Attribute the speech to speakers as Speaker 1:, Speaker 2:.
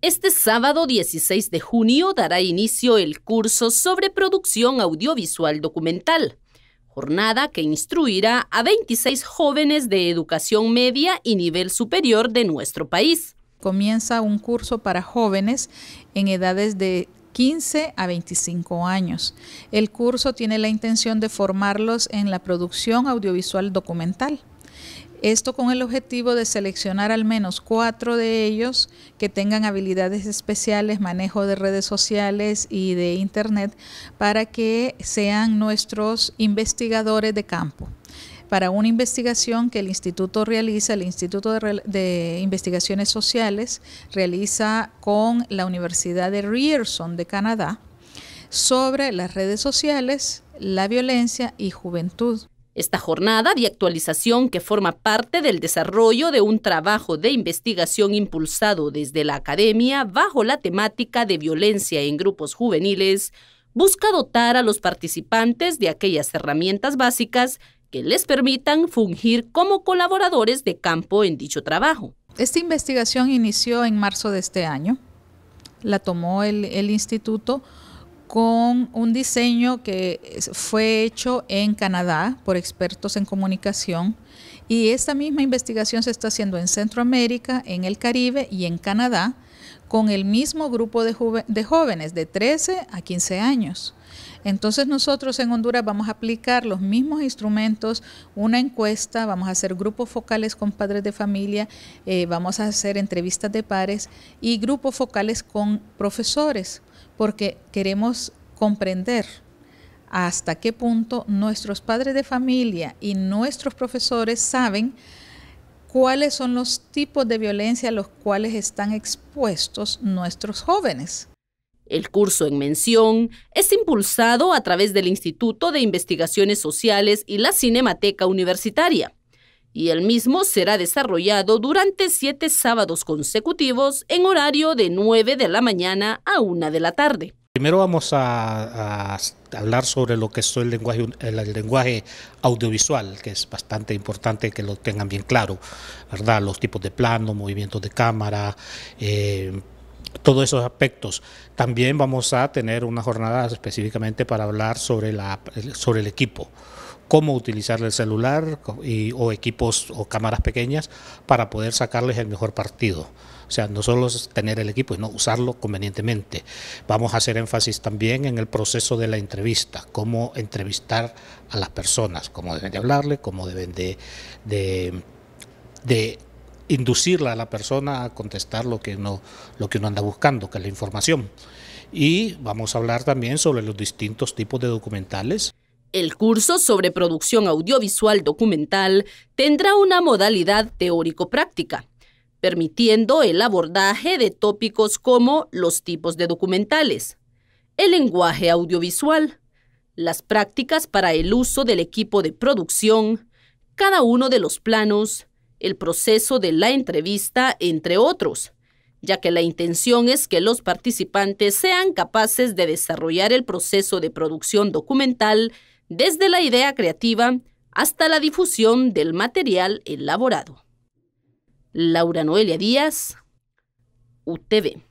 Speaker 1: Este sábado 16 de junio dará inicio el curso sobre producción audiovisual documental, jornada que instruirá a 26 jóvenes de educación media y nivel superior de nuestro país. Comienza
Speaker 2: un curso para jóvenes en edades de 15 a 25 años. El curso tiene la intención de formarlos en la producción audiovisual documental. Esto con el objetivo de seleccionar al menos cuatro de ellos que tengan habilidades especiales, manejo de redes sociales y de Internet, para que sean nuestros investigadores de campo para una investigación que el instituto realiza, el Instituto de, Investigaciones Sociales realiza con la Universidad de Ryerson de Canadá sobre las redes sociales, la violencia y juventud.
Speaker 1: Esta jornada de actualización que forma parte del desarrollo de un trabajo de investigación impulsado desde la academia bajo la temática de violencia en grupos juveniles busca dotar a los participantes de aquellas herramientas básicas que les permitan fungir como colaboradores de campo en dicho trabajo.
Speaker 2: Esta investigación inició en marzo de este año. La tomó el, el instituto con un diseño que fue hecho en Canadá por expertos en comunicación y esta misma investigación se está haciendo en Centroamérica, en el Caribe y en Canadá con el mismo grupo de, jóvenes de 13 a 15 años. Entonces nosotros en Honduras vamos a aplicar los mismos instrumentos, una encuesta, vamos a hacer grupos focales con padres de familia, eh, vamos a hacer entrevistas de pares y grupos focales con profesores, porque queremos comprender hasta qué punto nuestros padres de familia y nuestros profesores saben cuáles son los tipos de violencia a los cuales están expuestos nuestros jóvenes.
Speaker 1: El curso en mención es impulsado a través del Instituto de Investigaciones Sociales y la Cinemateca Universitaria, y el mismo será desarrollado durante siete sábados consecutivos en horario de 9 de la mañana a 1 de la tarde.
Speaker 3: Primero vamos a, hablar sobre lo que es el lenguaje, audiovisual, que es bastante importante que lo tengan bien claro, ¿verdad? Los tipos de plano, movimientos de cámara, eh, todos esos aspectos. También vamos a tener una jornada específicamente para hablar sobre el equipo cómo utilizar el celular y, o equipos o cámaras pequeñas para poder sacarles el mejor partido. O sea, no solo tener el equipo, sino usarlo convenientemente. Vamos a hacer énfasis también en el proceso de la entrevista, cómo entrevistar a las personas, cómo deben de hablarle, cómo deben de, de, a la persona a contestar lo que uno, lo que uno anda buscando, que es la información. Y vamos a hablar también sobre los distintos tipos de documentales.
Speaker 1: El curso sobre producción audiovisual documental tendrá una modalidad teórico-práctica, permitiendo el abordaje de tópicos como los tipos de documentales, el lenguaje audiovisual, las prácticas para el uso del equipo de producción, cada uno de los planos, el proceso de la entrevista, entre otros, ya que la intención es que los participantes sean capaces de desarrollar el proceso de producción documental desde la idea creativa hasta la difusión del material elaborado. Laura Noelia Díaz, UTV.